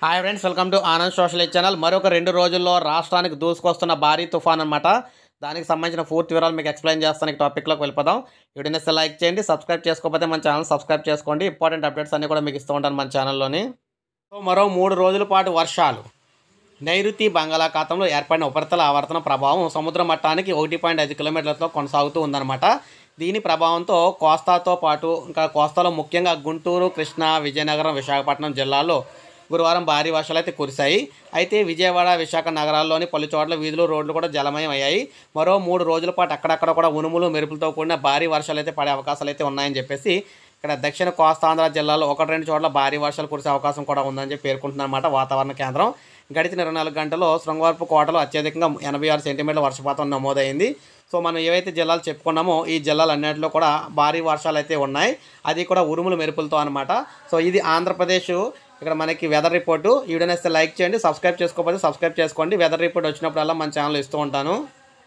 hi friends welcome to Anand social channel మరొక రెండు రోజుల్లో రాష్ట్రానికి దూసుకొస్తున్న భారీ తుఫాన్ అనమాట దానికి సంబంధించిన పూర్తి వివరాలు మీకు ఎక్స్ప్లెయిన్ చేస్తాను ఈ టాపిక్లోకి వెళ్ళిపోదాం వీడియోని లైక్ చేయండి సబ్స్క్రైబ్ చేసుకోకపోతే మన ఛానల్ సబ్స్క్రైబ్ చేసుకోండి ఇంపార్టెంట్ అప్డేట్స్ అన్నీ కూడా మీకు ఇస్తూ ఉంటాను మన ఛానల్లోని సో మరో మూడు రోజుల పాటు వర్షాలు నైరుతి బంగాళాఖాతంలో ఏర్పడిన ఉపరితల ఆవర్తన ప్రభావం సముద్ర మట్టానికి ఒకటి పాయింట్ ఐదు కిలోమీటర్లతో కొనసాగుతూ ఉందన్నమాట దీని ప్రభావంతో కోస్తాతో పాటు ఇంకా కోస్తాలో ముఖ్యంగా గుంటూరు కృష్ణా విజయనగరం విశాఖపట్నం జిల్లాల్లో గురువారం భారీ వర్షాలు అయితే కురిశాయి అయితే విజయవాడ విశాఖ నగరాల్లోని పలు చోట్ల వీధులు రోడ్లు కూడా జలమయం అయ్యాయి మరో మూడు రోజుల పాటు అక్కడక్కడ కూడా ఉనుములు మెరుపులతో కూడిన భారీ వర్షాలు అయితే పడే అవకాశాలు అయితే ఉన్నాయని చెప్పేసి ఇక్కడ దక్షిణ కోస్తాంధ్ర జిల్లాలో ఒకటి రెండు చోట్ల భారీ వర్షాలు కురిసే అవకాశం కూడా ఉందని చెప్పి పేర్కొంటుందన్నమాట వాతావరణ కేంద్రం గడిచిన ఇరవై నాలుగు గంటలో శృంగవరపు కోటలో అత్యధికంగా ఎనభై ఆరు సెంటీమీటర్ల వర్షపాతం నమోదైంది సో మనం ఏవైతే జిల్లాలు చెప్పుకున్నామో ఈ జిల్లాలు అన్నింటిలో కూడా భారీ వర్షాలు అయితే ఉన్నాయి అది కూడా ఉరుములు మెరుపులతో అనమాట సో ఇది ఆంధ్రప్రదేశ్ ఇక్కడ మనకి వెదర్ రిపోర్టు ఈ వీడియో లైక్ చేయండి సబ్స్క్రైబ్ చేసుకోకపోతే సబ్స్క్రైబ్ చేసుకోండి వెదర్ రిపోర్ట్ వచ్చినప్పుడల్లా మన ఛానల్ ఇస్తూ ఉంటాను